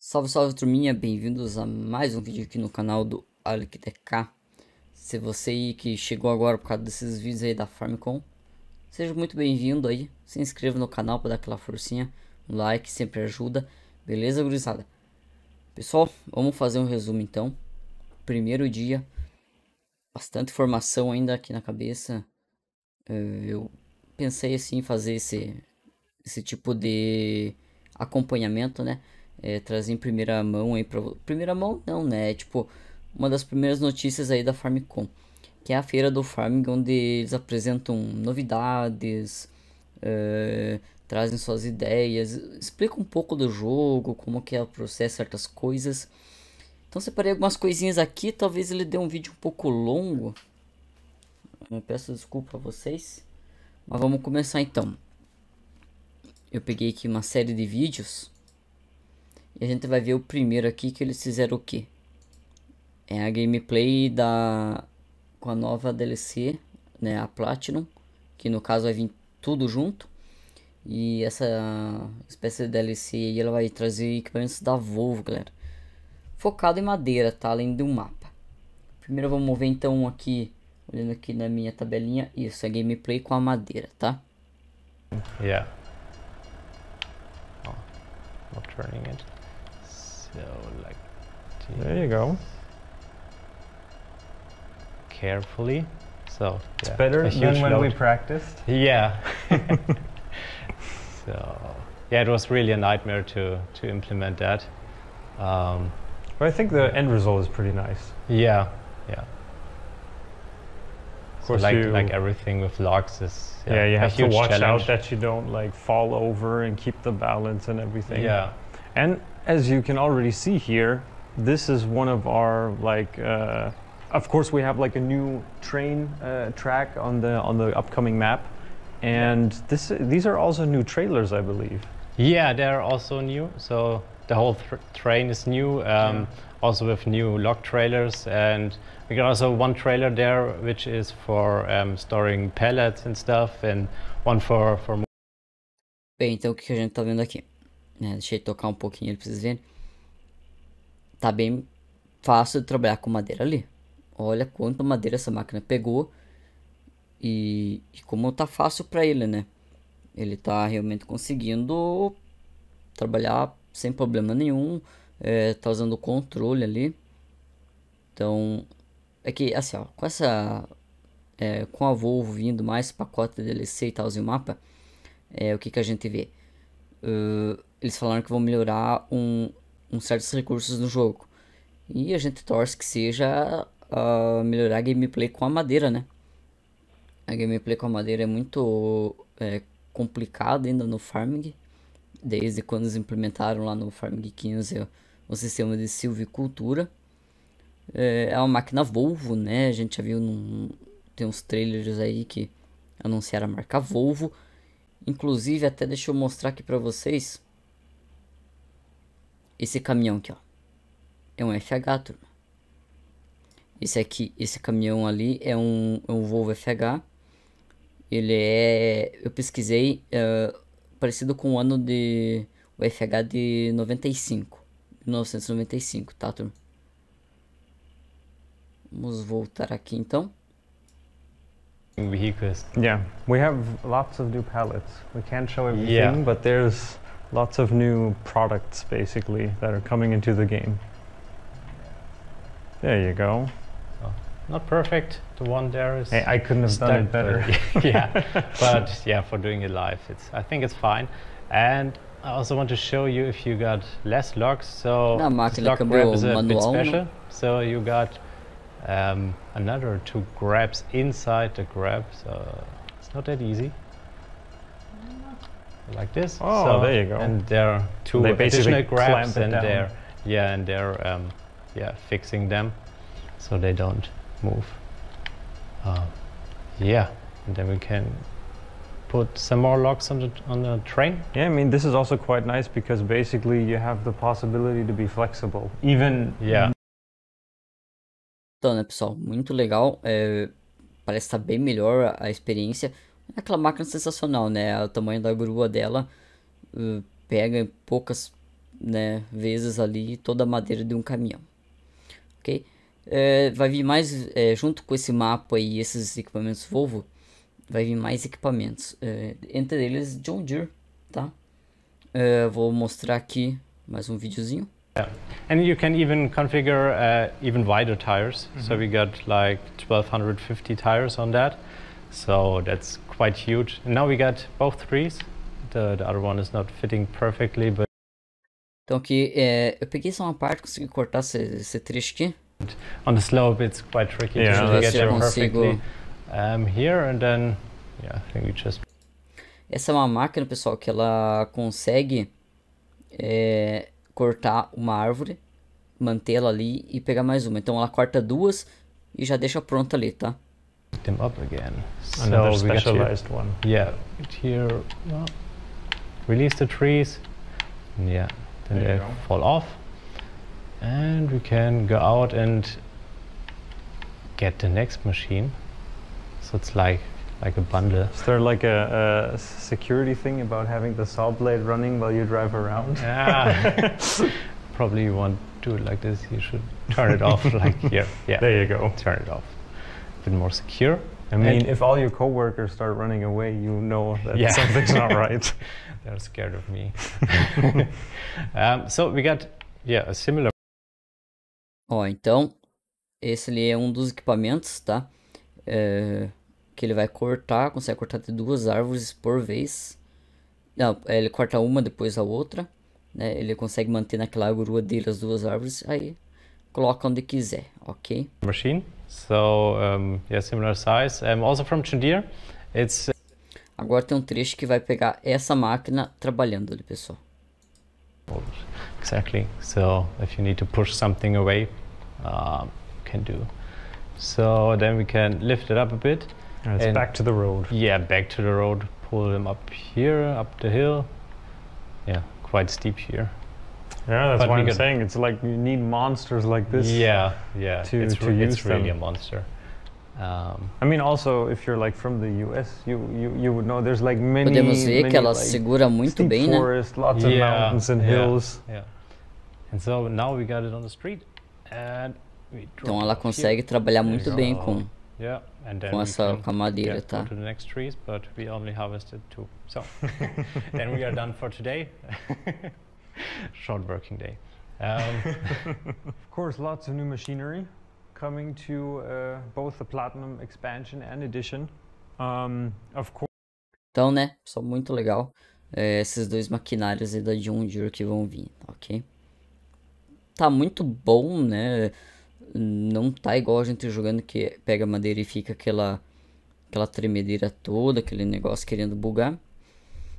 Salve, salve turminha, bem-vindos a mais um vídeo aqui no canal do AliquiteK Se você aí que chegou agora por causa desses vídeos aí da Farmcom Seja muito bem-vindo aí, se inscreva no canal para dar aquela forcinha Um like sempre ajuda, beleza gurizada? Pessoal, vamos fazer um resumo então Primeiro dia, bastante informação ainda aqui na cabeça eh, Eu pensei assim em fazer esse, esse tipo de acompanhamento, né? é, trazer em primeira mão aí pra... Primeira mão não, né? É, tipo, uma das primeiras notícias aí da Farmcom. Que é a feira do farming, onde eles apresentam novidades, é, trazem suas ideias, explica um pouco do jogo, como que é o processo, certas coisas. Então separei algumas coisinhas aqui, talvez ele dê um vídeo um pouco longo. Eu peço desculpa a vocês. Mas vamos começar então. Eu peguei aqui uma série de vídeos e a gente vai ver o primeiro aqui que eles fizeram o que? É a gameplay da com a nova DLC, né, a Platinum, que no caso vai vir tudo junto. E essa espécie de DLC ela vai trazer equipamentos da Volvo, galera. Focado em madeira, tá? Além do mapa. Primeiro vamos ver então aqui, olhando aqui na minha tabelinha, isso, é gameplay com a madeira, tá? Yeah. Oh, not turning it. So like this. There you go. Carefully. So it's yeah, better than when load. we practiced. Yeah. so yeah, it was really a nightmare to to implement that. Um, but I think the end result is pretty nice. Yeah. Yeah. Of course, so like, like everything with locks is yeah, yeah you have to watch challenge. out that you don't like fall over and keep the balance and everything. Yeah. And as you can already see here, this is one of our like. Uh, of course, we have like a new train uh, track on the on the upcoming map, and this these are also new trailers, I believe. Yeah, they're also new. So the whole train is new, um, yeah. also with new log trailers, and we got also one trailer there which is for um, storing pallets and stuff, and one for for. Bem, então o que a gente está vendo aqui? Né? Deixei tocar um pouquinho pra vocês verem. Tá bem fácil de trabalhar com madeira ali. Olha quanta madeira essa máquina pegou. E, e como tá fácil para ele, né? Ele tá realmente conseguindo trabalhar sem problema nenhum. É, tá usando o controle ali. Então, é que assim, ó, com essa é, com a Volvo vindo mais pacote de DLC e tal, e o mapa, é, o que, que a gente vê? Uh, eles falaram que vão melhorar um, um certos recursos no jogo. E a gente torce que seja uh, melhorar a gameplay com a madeira, né? A gameplay com a madeira é muito é, complicada ainda no farming. Desde quando eles implementaram lá no Farming 15 é o sistema de silvicultura. É, é, uma máquina Volvo, né? A gente já viu num, tem uns trailers aí que anunciaram a marca Volvo. Inclusive, até deixa eu mostrar aqui para vocês esse caminhão aqui, ó. É um FH, turma. Esse aqui, esse caminhão ali é um, é um Volvo FH. Ele é... Eu pesquisei... Uh, parecido com o ano de... O FH de 95. 1995, tá, turma? Vamos voltar aqui, então. Veículos. Yeah, we have lots of new pallets We can't show everything, yeah. but there's lots of new products basically that are coming into the game. There you go. Oh, not perfect. The one there is. Hey, I couldn't have done it better. yeah, but yeah, for doing it live, it's. I think it's fine, and I also want to show you if you got less locks. So no, lock grab is a bit special. So you got um, another two grabs inside the grab. So it's not that easy like this. Oh, so there you go. And there are two they additional grabs, and they're yeah, and they're um, yeah fixing them so they don't move. Uh, yeah, and then we can put some more locks on the on the train. Yeah, I mean this is also quite nice because basically you have the possibility to be flexible, even yeah. Então, né, pessoal, muito legal. É, parece estar bem melhor a experiência. Aquela máquina sensacional, né? O tamanho da grua dela uh, pega poucas né, vezes ali toda a madeira de um caminhão. Ok? É, vai vir mais, é, junto com esse mapa e esses equipamentos Volvo, vai vir mais equipamentos. É, entre eles, John Deere, tá? vou mostrar aqui mais um videozinho. Yeah. And you can even configure uh, even wider tires. Mm -hmm. So we got like 1250 tires on that. So that's quite huge. And now we got both threes. The, the other one is not fitting perfectly, but Então aqui é, eu peguei só uma parte, consegui cortar esse, esse trecho aqui. On the slope it's quite tricky yeah, to get there perfectly. Um, here and then yeah, I think we just Essa é uma máquina, pessoal, que ela consegue é, cortar uma árvore, mantê-la ali e pegar mais uma. Então ela corta duas e já deixa pronta ali, tá? pick them up again. Another so specialized one. Yeah, here, well, release the trees. Yeah, then there they fall off. And we can go out and get the next machine. So it's like like a bundle. Is there like a, a, security thing about having the saw blade running while you drive around? Yeah. Probably you want to do it like this. You should turn it off. Like yeah, yeah. There you go. Turn it off. bit more secure. I mean, and if all your coworkers start running away, you know that yeah. something's not right. They're scared of me. um, so we got yeah a similar. oh, então esse ali é um dos equipamentos, tá? É, que ele vai cortar, consegue cortar de duas árvores por vez. Não, é, ele corta uma depois a outra. Né? Ele consegue manter naquela grua dele as duas árvores. Aí coloca onde quiser, ok? Machine. So, um, yeah, similar size. I'm um, also from Chundir. It's Agora tem um trecho que vai pegar essa máquina trabalhando ali, pessoal. Exactly. So, if you need to push something away, uh, you can do. So then we can lift it up a bit. And it's and back to the road. Yeah, back to the road. Pull them up here, up the hill. Yeah, quite steep here. Yeah, that's but why I'm could, saying it's like you need monsters like this. Yeah, yeah. To, it's, to use it's really a monster. Um, I mean, also, if you're like from the US, you, you, you would know there's like many. many, que ela like, segura muito bem, forest, né? lots yeah, of mountains and yeah, hills. Yeah. And so now we got it on the street and we Então ela consegue here. trabalhar There's muito bem com yeah, and then com essa com a madeira, tá? To the next trees, but we only harvested two. So, then we are done for today. short working day. Um, of course, lots of new machinery coming to uh, both the Platinum expansion and edition. Um, of course. Então, né? Só muito legal. É, esses dois maquinários aí da Junjur que vão vir, ok? Tá muito bom, né? Não tá igual a gente jogando que pega madeira e fica aquela, aquela tremedeira toda, aquele negócio querendo bugar.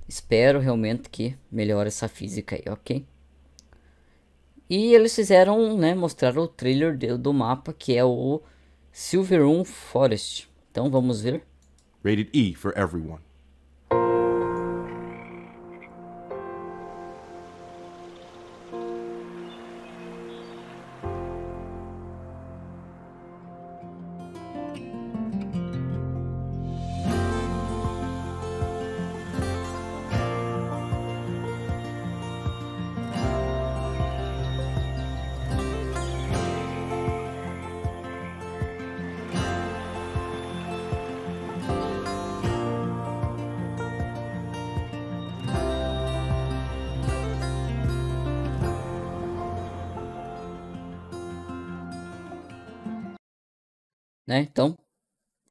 Espero realmente que melhore essa física aí, ok? E eles fizeram, né, mostraram o trailer de, do mapa, que é o Silver Room Forest. Então vamos ver. Rated E for everyone. Né? Então,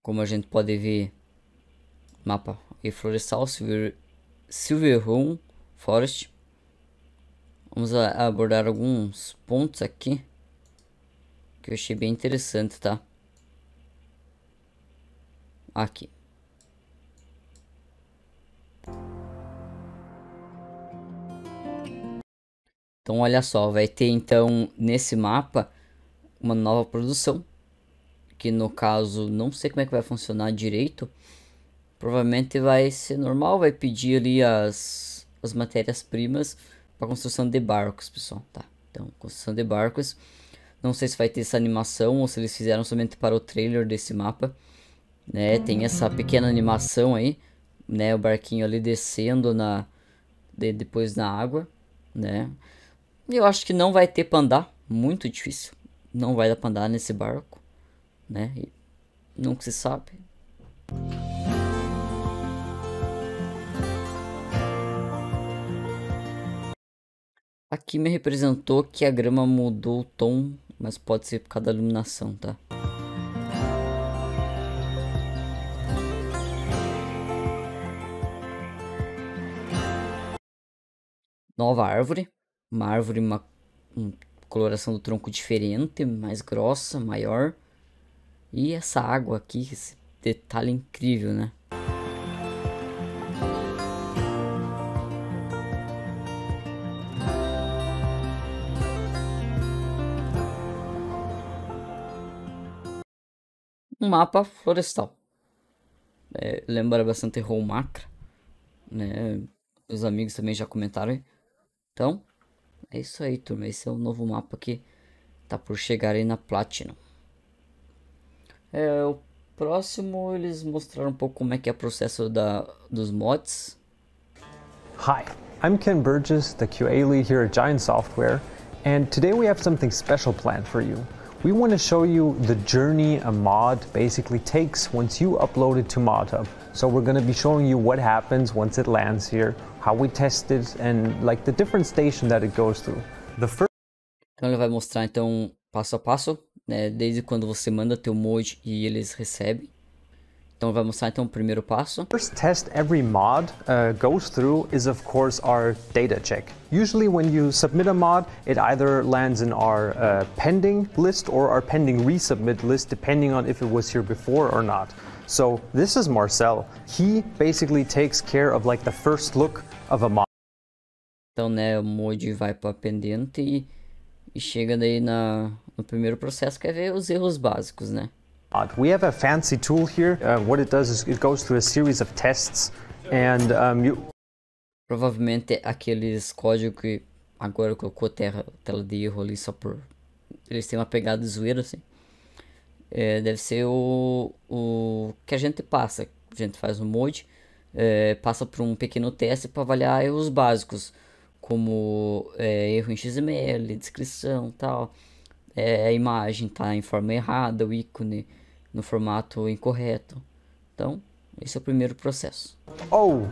como a gente pode ver, mapa e florestal, Silver, Silver Room Forest. Vamos abordar alguns pontos aqui que eu achei bem interessante, tá? Aqui. Então olha só, vai ter então nesse mapa uma nova produção que no caso não sei como é que vai funcionar direito. Provavelmente vai ser normal, vai pedir ali as, as matérias-primas para construção de barcos, pessoal, tá? Então, construção de barcos. Não sei se vai ter essa animação ou se eles fizeram somente para o trailer desse mapa, né? Tem essa pequena animação aí, né, o barquinho ali descendo na de, depois na água, né? Eu acho que não vai ter pra andar, muito difícil. Não vai dar pra andar nesse barco né? E nunca se sabe. Aqui me representou que a grama mudou o tom, mas pode ser por causa da iluminação, tá? Nova árvore, uma árvore, uma, uma coloração do tronco diferente, mais grossa, maior. E essa água aqui, esse detalhe incrível, né? Um mapa florestal. É, lembra bastante Roumacra, né? Os amigos também já comentaram. Então, é isso aí, turma. Esse é o novo mapa que tá por chegar aí na Platinum. É, o próximo eles mostraram um pouco como é que é o processo da, dos mods. Hi, I'm Ken Burgess, the QA lead here at Giant Software, and today we have something special planned for you. We want to show you the journey a mod basically takes once you upload it to ModHub. So we're going to be showing you what happens once it lands here, how we test it, and like the different station that it goes through. The first Então ele vai mostrar então passo a passo né? Desde quando você manda teu mod e eles recebem. Então vamos mostrar então o primeiro passo. First test every mod uh, goes through is of course our data check. Usually when you submit a mod, it either lands in our uh, pending list or our pending resubmit list depending on if it was here before or not. So this is Marcel. He basically takes care of like the first look of a mod. Então né, o mod vai para pendente e, e chega daí na no primeiro processo, quer ver os erros básicos, né? We have a fancy tool here. Uh, what it does is it goes through a series of tests and um, you... Provavelmente é aqueles códigos que agora colocou terra, tela de erro ali só por... Eles têm uma pegada de zoeira, assim. É, deve ser o, o que a gente passa. A gente faz um mod, é, passa por um pequeno teste para avaliar erros básicos, como é, erro em XML, descrição tal. É, é, a imagem está em forma errada, o ícone no formato incorreto. Então, esse é o primeiro processo. Oh,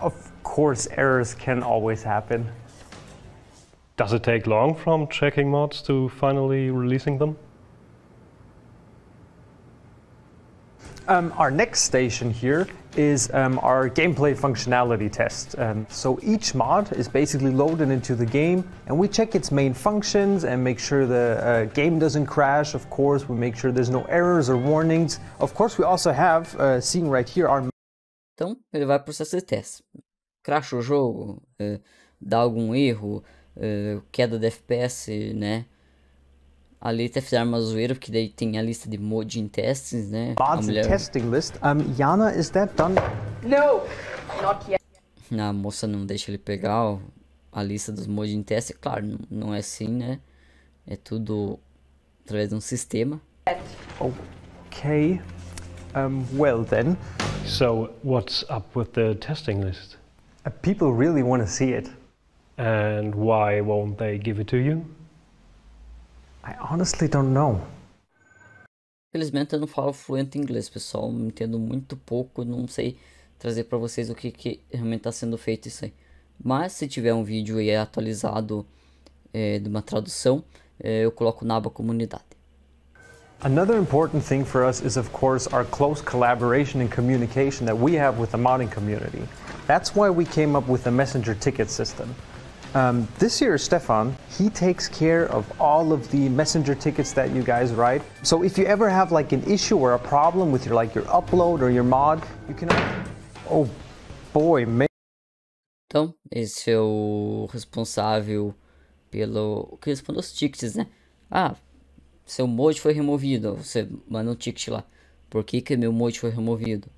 of course errors can always happen. Does it take long from checking mods to finally releasing them? Um, our next station here is um, our gameplay functionality test. Um, so each mod is basically loaded into the game and we check its main functions and make sure the uh, game doesn't crash, of course. We make sure there's no errors or warnings. Of course, we also have, uh, seeing right here, our... Então, ele vai processar o teste. Crash o jogo, uh, dá algum erro, eh, queda de FPS, né? a lista fizer uma zoeira, porque daí tem a lista de em testes, né? Bots mulher... testing list. Um, Yana, is that done? No, not yet. A moça não deixa ele pegar a lista dos em teste. Claro, não é assim, né? É tudo através de um sistema. Ok. Um, well then. So, what's up with the testing list? Uh, people really want to see it. And why won't they give it to you? I honestly don't know. Infelizmente eu não falo fluente inglês, pessoal. Eu entendo muito pouco, não sei trazer para vocês o que, que realmente está sendo feito isso aí. Mas se tiver um vídeo aí atualizado é, de uma tradução, é, eu coloco na aba comunidade. Another important thing for us is, of course, our close collaboration and communication that we have with the modding community. That's why we came up with the messenger ticket system. Um, this year, Stefan, he takes care of all of the messenger tickets that you guys write. So if you ever have like an issue or a problem with your like your upload or your mod, you can. Oh boy, man. Então, esse é o responsável pelo que respondeu os tickets, né? Ah, seu mod foi removido. Você manda um ticket lá. Por que, que meu mod foi removido?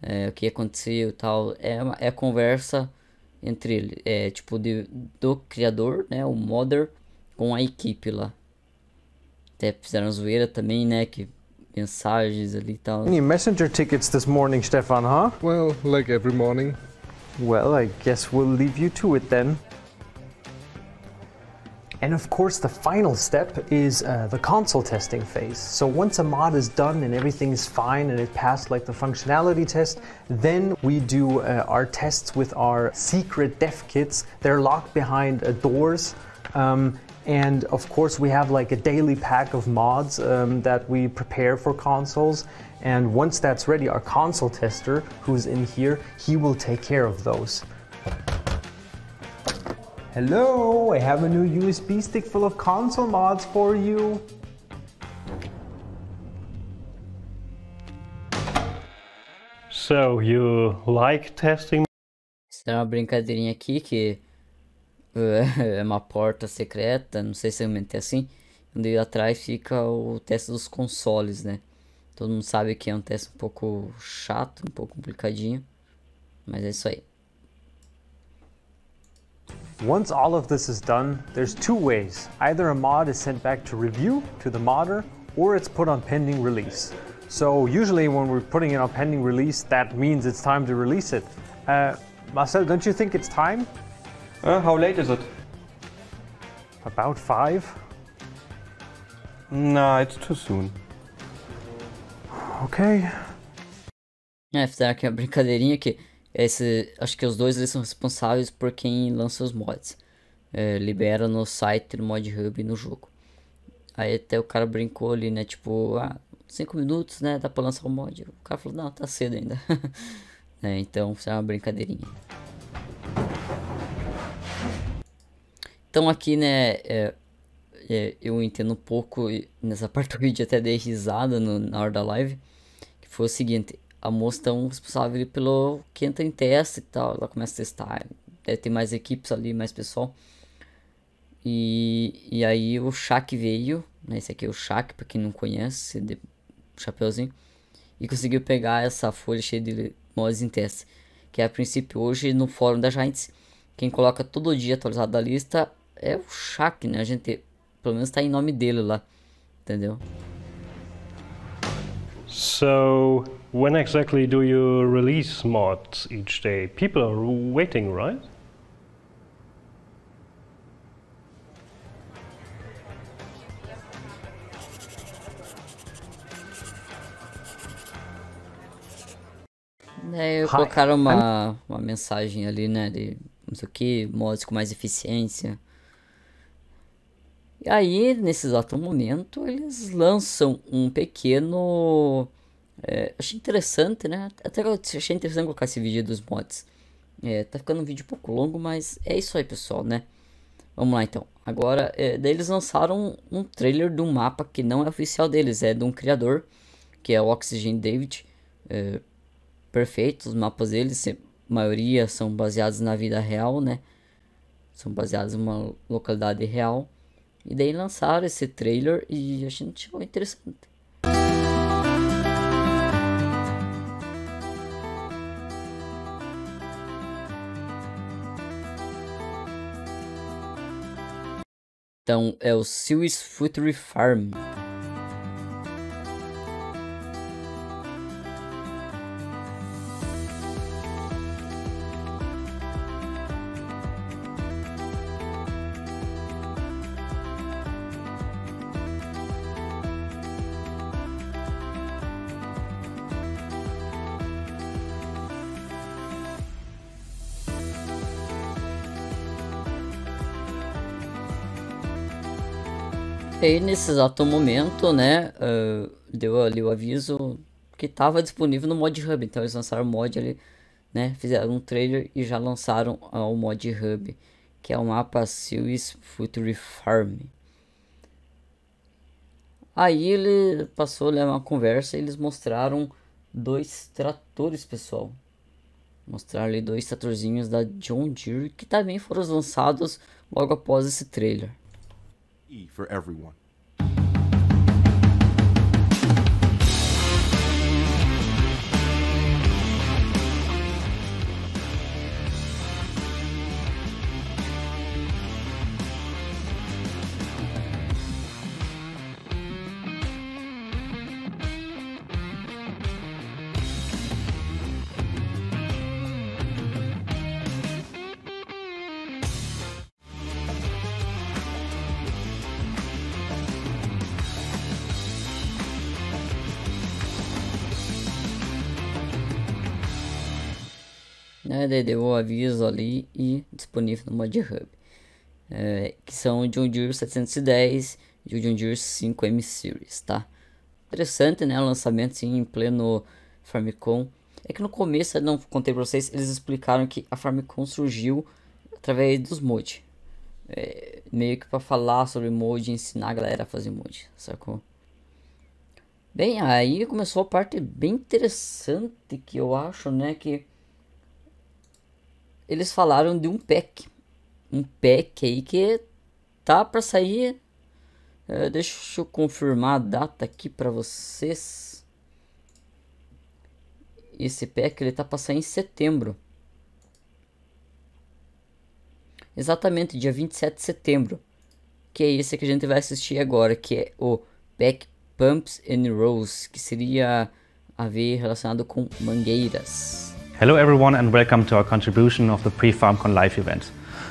É, o que aconteceu tal? É, uma, é conversa entre ele, é, tipo de, do criador, né, o modder com a equipe lá. Até fizeram zoeira também, né, que mensagens ali e tal. Any messenger tickets this morning, Stefan, huh? Well, like every morning. Well, I guess we'll leave you to it then. And of course, the final step is uh, the console testing phase. So once a mod is done and everything is fine and it passed like the functionality test, then we do uh, our tests with our secret dev kits. They're locked behind uh, doors. Um, and of course, we have like a daily pack of mods um, that we prepare for consoles. And once that's ready, our console tester, who's in here, he will take care of those. Hello, I have a new USB stick full of console mods for you. So, you like testing? Isso é uma brincadeirinha aqui que é uma porta secreta, não sei se realmente é assim. Onde atrás fica o teste dos consoles, né? Todo mundo sabe que é um teste um pouco chato, um pouco complicadinho. Mas é isso aí. Once all of this is done, there's two ways. Either a mod is sent back to review to the modder or it's put on pending release. So usually when we're putting it on pending release, that means it's time to release it. Uh, Marcel, don't you think it's time? Uh, how late is it? About five. Nah, it's too soon. Okay. Evet in, kaderinha Okay. Esse, acho que os dois eles são responsáveis por quem lança os mods. É, libera no site, no mod hub e no jogo. Aí até o cara brincou ali, né? Tipo, ah, 5 minutos, né? Dá pra lançar o um mod. O cara falou, não, tá cedo ainda. é, então, isso é uma brincadeirinha. Então aqui, né, é, é, eu entendo um pouco, nessa parte do vídeo até dei risada no, na hora da live, que foi o seguinte, a moça é um responsável pelo que entra em teste e tal. Ela começa a testar. Deve ter mais equipes ali, mais pessoal. E, e aí o Shaq veio, né? Esse aqui é o Shaq, pra quem não conhece, de chapeuzinho. E conseguiu pegar essa folha cheia de mods em teste. Que é a princípio hoje no fórum da Giants. Quem coloca todo dia atualizado da lista é o Shaq, né? A gente, pelo menos tá em nome dele lá. Entendeu? So, When exactly do you release mods each day? People are waiting, right? É, colocaram uma, uma mensagem ali, né? De não sei o que, mods com mais eficiência. E aí, nesse exato momento, eles lançam um pequeno é, achei interessante, né? Até eu achei interessante colocar esse vídeo dos mods. É, tá ficando um vídeo um pouco longo, mas é isso aí, pessoal, né? Vamos lá, então. Agora, é, daí eles lançaram um, um trailer de um mapa que não é oficial deles, é de um criador, que é o Oxygen David. É, perfeito, os mapas deles, a maioria são baseados na vida real, né? São baseados em uma localidade real. E daí lançaram esse trailer e a gente achou interessante. Então é o Sewis Futuri Farm. E aí, nesse exato momento, né, uh, deu ali o aviso que estava disponível no Mod Hub. Então, eles lançaram o mod ali, né, fizeram um trailer e já lançaram ah, o Mod Hub, que é o mapa Series Future Farm. Aí ele passou ali né, uma conversa e eles mostraram dois tratores, pessoal. Mostraram ali dois tratorzinhos da John Deere que também foram lançados logo após esse trailer. for everyone. né, deu o aviso ali e disponível no ModHub, é, que são John Deere 710 e o John Deere 5M Series, tá? Interessante, né, o lançamento sim, em pleno Famicom. É que no começo, eu não contei pra vocês, eles explicaram que a Famicom surgiu através dos mods. É, meio que para falar sobre mod e ensinar a galera a fazer mod, sacou? Bem, aí começou a parte bem interessante que eu acho, né, que eles falaram de um pack. Um pack aí que tá para sair. É, deixa eu confirmar a data aqui para vocês. Esse pack ele tá passando sair em setembro. Exatamente, dia 27 de setembro. Que é esse que a gente vai assistir agora, que é o Pack Pumps and Rolls, que seria a ver relacionado com mangueiras. Hello everyone and welcome to our contribution of the PreFarmCon Live event.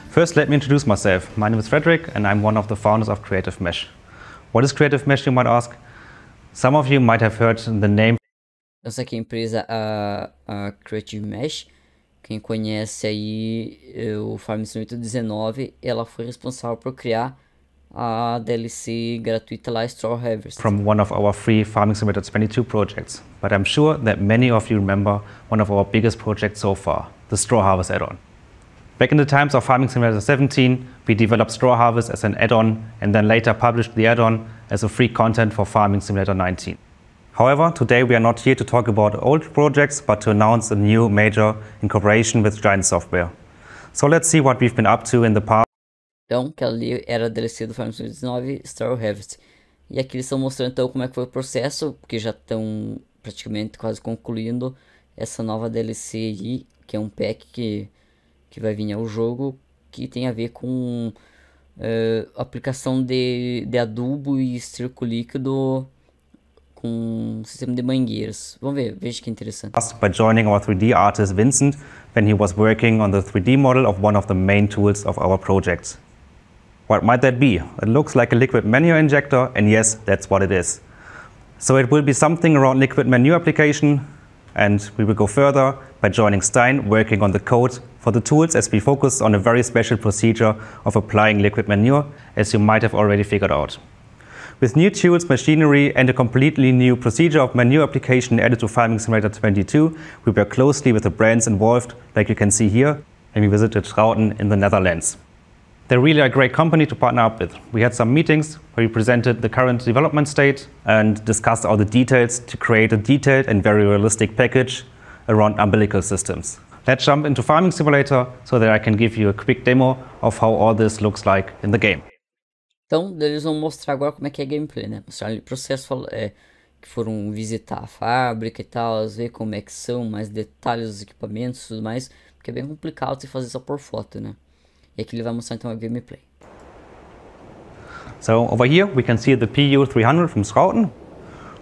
First, let me introduce myself. My name is Frederick and I'm one of the founders of Creative Mesh. What is Creative Mesh, you might ask? Some of you might have heard the name. Essa aqui empresa a, a Creative Mesh. Quem conhece aí eh, o Farm 2019, ela foi responsável por criar a Straw Harvest. From one of our free Farming Simulator 22 projects, but I'm sure that many of you remember one of our biggest projects so far, the Straw Harvest add-on. Back in the times of Farming Simulator 17, we developed Straw Harvest as an add-on and then later published the add-on as a free content for Farming Simulator 19. However, today we are not here to talk about old projects, but to announce a new major in cooperation with Giant Software. So let's see what we've been up to in the past então, que ali era a DLC do Final Fantasy XIX Star Harvest. E aqui eles estão mostrando então como é que foi o processo, porque já estão praticamente quase concluindo essa nova DLC aí, que é um pack que, que vai vir ao jogo, que tem a ver com uh, aplicação de, de adubo e esterco líquido com sistema de mangueiras. Vamos ver, veja que interessante. By joining our 3D artist Vincent when he was working on the 3D model of one of the main tools of our project. What might that be? It looks like a liquid manure injector, and yes, that's what it is. So it will be something around liquid manure application, and we will go further by joining Stein working on the code for the tools as we focus on a very special procedure of applying liquid manure, as you might have already figured out. With new tools, machinery, and a completely new procedure of manure application added to Farming Simulator 22, we work closely with the brands involved, like you can see here, and we visited Schrouten in the Netherlands they're really a great company to partner up with. We had some meetings where we presented the current development state and discussed all the details to create a detailed and very realistic package around umbilical systems. Let's jump into Farming Simulator so that I can give you a quick demo of how all this looks like in the game. Então, eles vão mostrar agora como é que é gameplay, né? Mostrar o processo é, que foram visitar a fábrica e tal, ver como é que são, mais detalhes dos equipamentos e tudo mais, porque é bem complicado você fazer só por foto, né? E aqui vai mostrar então a gameplay. So over here we can see the PU300 from Scouten,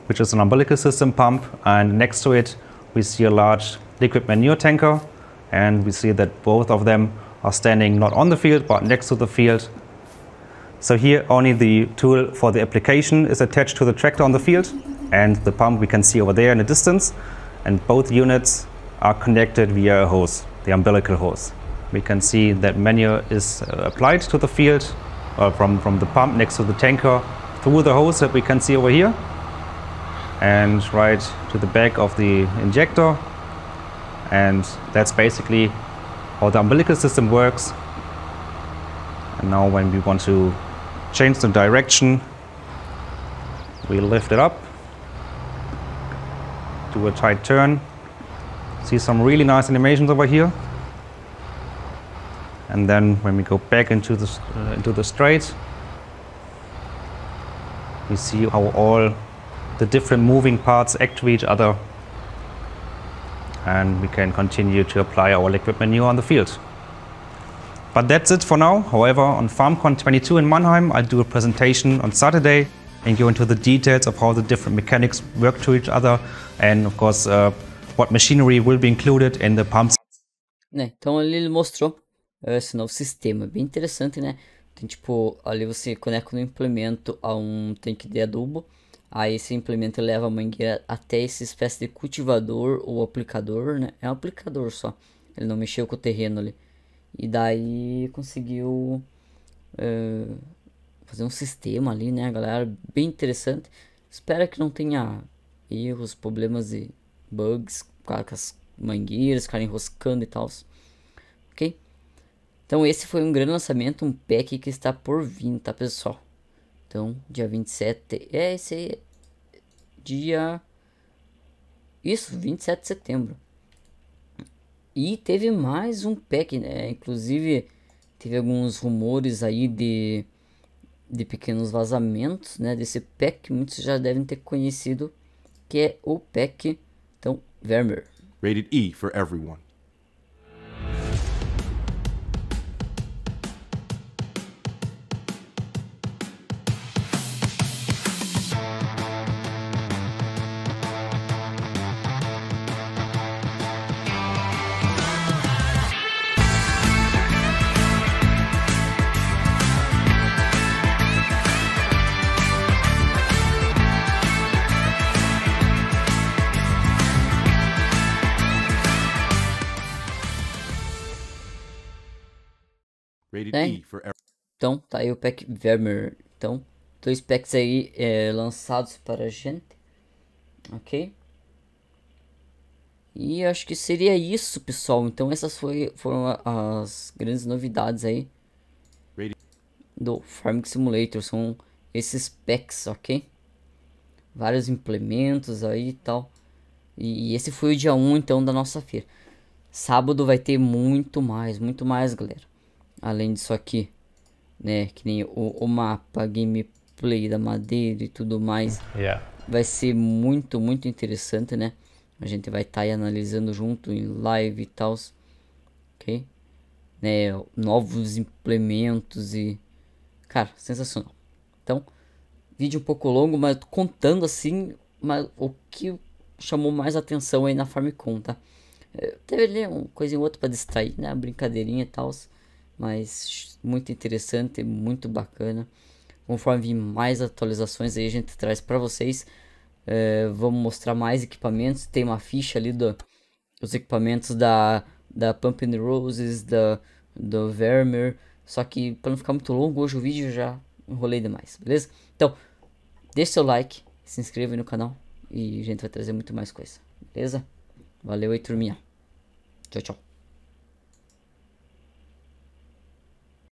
which is an umbilical system pump, and next to it we see a large liquid manure tanker, and we see that both of them are standing not on the field but next to the field. So here only the tool for the application is attached to the tractor on the field, and the pump we can see over there in the distance, and both units are connected via a hose, the umbilical hose we can see that manure is uh, applied to the field uh, from, from the pump next to the tanker through the hose that we can see over here and right to the back of the injector and that's basically how the umbilical system works and now when we want to change the direction we lift it up do a tight turn see some really nice animations over here and then when we go back into the uh, into the straight we see how all the different moving parts act to each other and we can continue to apply our liquid manure on the field. But that's it for now. However, on FarmCon 22 in Mannheim, I'll do a presentation on Saturday and go into the details of how the different mechanics work to each other and of course uh, what machinery will be included in the pumps. Ne, tamamıyla Mostro É esse novo sistema. Bem interessante, né? Tem tipo, ali você conecta um implemento a um tanque de adubo. Aí esse implemento leva a mangueira até essa espécie de cultivador ou aplicador, né? É um aplicador só. Ele não mexeu com o terreno ali. E daí conseguiu uh, fazer um sistema ali, né, galera? Bem interessante. Espero que não tenha erros, problemas e bugs com as mangueiras, ficarem enroscando e tal. Então esse foi um grande lançamento, um pack que está por vir, tá pessoal? Então, dia 27, é esse dia isso, 27 de setembro. E teve mais um pack, né? Inclusive teve alguns rumores aí de de pequenos vazamentos, né, desse pack muitos já devem ter conhecido, que é o pack então Vermeer. Rated E for everyone. Né? Então, tá aí o pack Vermeer. Então, dois packs aí é, lançados para a gente. Ok? E acho que seria isso, pessoal. Então essas foi, foram as grandes novidades aí do Farming Simulator. São esses packs, ok? Vários implementos aí e tal. E esse foi o dia 1, então, da nossa feira. Sábado vai ter muito mais, muito mais, galera além disso aqui, né, que nem o, o mapa, gameplay da madeira e tudo mais, yeah. vai ser muito, muito interessante, né? A gente vai estar tá aí analisando junto em live e tal, ok? Né, novos implementos e, cara, sensacional. Então, vídeo um pouco longo, mas contando assim, mas o que chamou mais atenção aí na Farmcom, tá? Eu eh, teve ali uma coisa em outra para distrair, né? Brincadeirinha e tal mas muito interessante, muito bacana. Conforme vir mais atualizações aí a gente traz para vocês. É, vamos mostrar mais equipamentos. Tem uma ficha ali do, dos equipamentos da, da Pumping Roses, da, do Vermeer. Só que para não ficar muito longo hoje o vídeo já enrolei demais, beleza? Então, deixe seu like, se inscreva no canal e a gente vai trazer muito mais coisa, beleza? Valeu aí, turminha. Tchau, tchau.